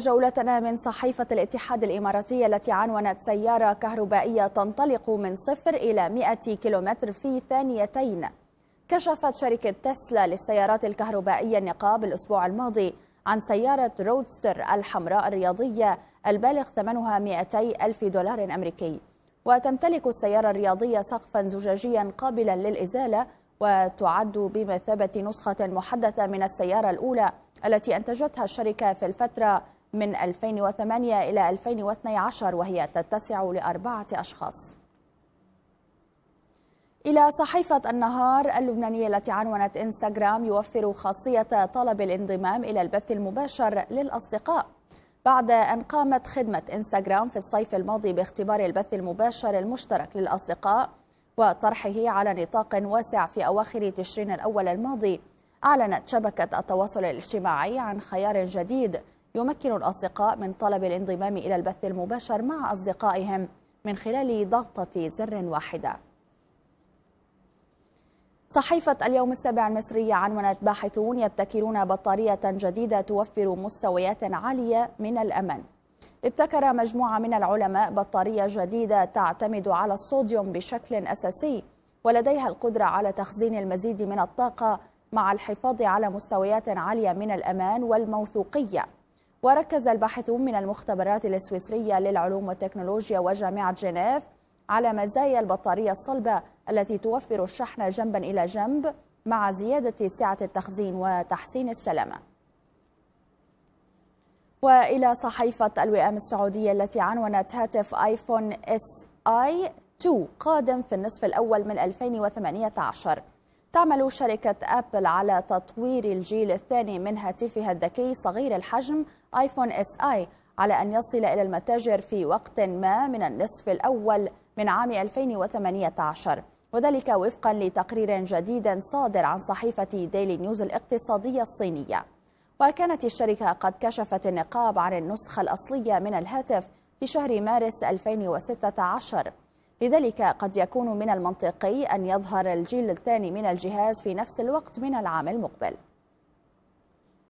جولتنا من صحيفة الاتحاد الإماراتي التي عنونت سيارة كهربائية تنطلق من صفر إلى 100 كيلومتر في ثانيتين كشفت شركة تسلا للسيارات الكهربائية النقاب الأسبوع الماضي عن سيارة رودستر الحمراء الرياضية البالغ ثمنها 200 ألف دولار أمريكي وتمتلك السيارة الرياضية سقفا زجاجيا قابلا للإزالة وتعد بمثابة نسخة محدثة من السيارة الأولى التي أنتجتها الشركة في الفترة من 2008 إلى 2012 وهي تتسع لأربعة أشخاص إلى صحيفة النهار اللبنانية التي عنونت إنستغرام يوفر خاصية طلب الانضمام إلى البث المباشر للأصدقاء بعد أن قامت خدمة إنستغرام في الصيف الماضي باختبار البث المباشر المشترك للأصدقاء وطرحه على نطاق واسع في أواخر تشرين الأول الماضي أعلنت شبكة التواصل الاجتماعي عن خيار جديد يمكن الأصدقاء من طلب الانضمام إلى البث المباشر مع أصدقائهم من خلال ضغطة زر واحدة صحيفة اليوم السابع المصرية عنونت باحثون يبتكرون بطارية جديدة توفر مستويات عالية من الأمن ابتكر مجموعة من العلماء بطارية جديدة تعتمد على الصوديوم بشكل أساسي ولديها القدرة على تخزين المزيد من الطاقة مع الحفاظ على مستويات عالية من الأمان والموثوقية وركز الباحثون من المختبرات السويسرية للعلوم والتكنولوجيا وجامعة جنيف على مزايا البطارية الصلبة التي توفر الشحن جنبا إلى جنب مع زيادة سعة التخزين وتحسين السلامة وإلى صحيفة الوئام السعودية التي عنونت هاتف آيفون اس آي 2 قادم في النصف الأول من 2018 تعمل شركة أبل على تطوير الجيل الثاني من هاتفها الذكي صغير الحجم آيفون اس آي على أن يصل إلى المتاجر في وقت ما من النصف الأول من عام 2018 وذلك وفقا لتقرير جديد صادر عن صحيفة ديلي نيوز الاقتصادية الصينية وكانت الشركة قد كشفت النقاب عن النسخة الأصلية من الهاتف في شهر مارس 2016 لذلك قد يكون من المنطقي أن يظهر الجيل الثاني من الجهاز في نفس الوقت من العام المقبل